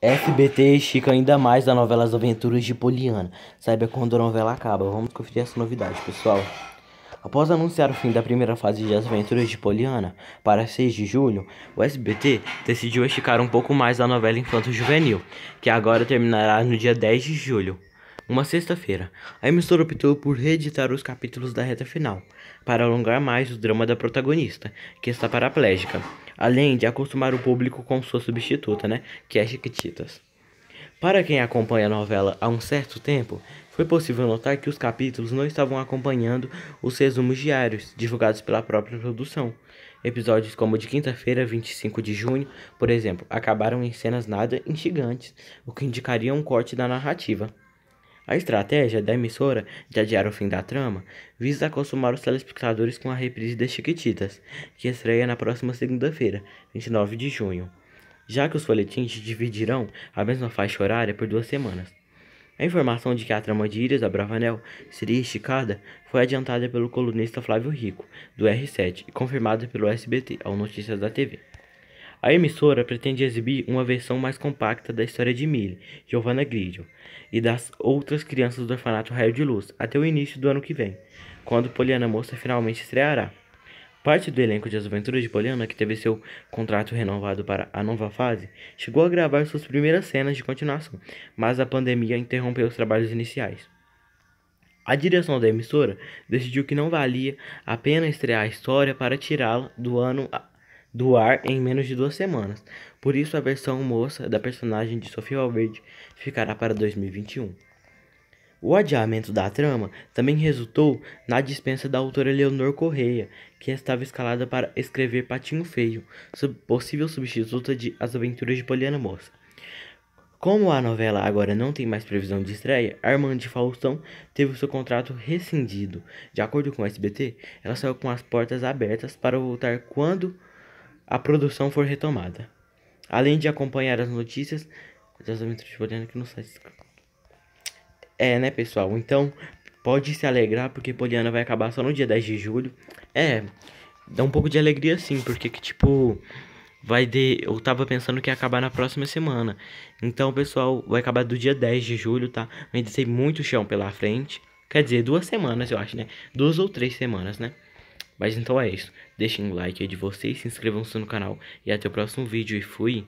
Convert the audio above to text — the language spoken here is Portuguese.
SBT estica ainda mais a novela As Aventuras de Poliana. Saiba é quando a novela acaba. Vamos conferir essa novidade, pessoal. Após anunciar o fim da primeira fase de As Aventuras de Poliana, para 6 de julho, o SBT decidiu esticar um pouco mais a novela Infanto Juvenil, que agora terminará no dia 10 de julho, uma sexta-feira. A emissora optou por reeditar os capítulos da reta final, para alongar mais o drama da protagonista, que está paraplégica além de acostumar o público com sua substituta, né, que é Chiquititas. Para quem acompanha a novela há um certo tempo, foi possível notar que os capítulos não estavam acompanhando os resumos diários divulgados pela própria produção. Episódios como o de quinta-feira, 25 de junho, por exemplo, acabaram em cenas nada instigantes, o que indicaria um corte da narrativa. A estratégia da emissora de adiar o fim da trama visa acostumar os telespectadores com a reprise das Chiquititas, que estreia na próxima segunda-feira, 29 de junho, já que os folhetins dividirão a mesma faixa horária por duas semanas. A informação de que a trama de Iris da Bravanel seria esticada foi adiantada pelo colunista Flávio Rico, do R7, e confirmada pelo SBT ao Notícias da TV. A emissora pretende exibir uma versão mais compacta da história de Millie, Giovanna Grigio, e das outras crianças do orfanato Raio de Luz até o início do ano que vem, quando Poliana Moça finalmente estreará. Parte do elenco de As Aventuras de Poliana, que teve seu contrato renovado para a nova fase, chegou a gravar suas primeiras cenas de continuação, mas a pandemia interrompeu os trabalhos iniciais. A direção da emissora decidiu que não valia a pena estrear a história para tirá-la do ano do ar em menos de duas semanas. Por isso, a versão moça da personagem de Sofia Valverde ficará para 2021. O adiamento da trama também resultou na dispensa da autora Leonor Correia, que estava escalada para escrever Patinho Feio, possível substituta de As Aventuras de Poliana Moça. Como a novela agora não tem mais previsão de estreia, Armand Faustão teve seu contrato rescindido. De acordo com o SBT, ela saiu com as portas abertas para voltar quando a produção for retomada. Além de acompanhar as notícias, aqui no site. É, né, pessoal? Então, pode se alegrar porque Poliana vai acabar só no dia 10 de julho. É, dá um pouco de alegria sim, porque que tipo vai de eu tava pensando que ia acabar na próxima semana. Então, pessoal, vai acabar do dia 10 de julho, tá? Ainda tem muito chão pela frente. Quer dizer, duas semanas, eu acho, né? Duas ou três semanas, né? Mas então é isso. Deixem um like aí de vocês, se inscrevam-se no canal e até o próximo vídeo e fui!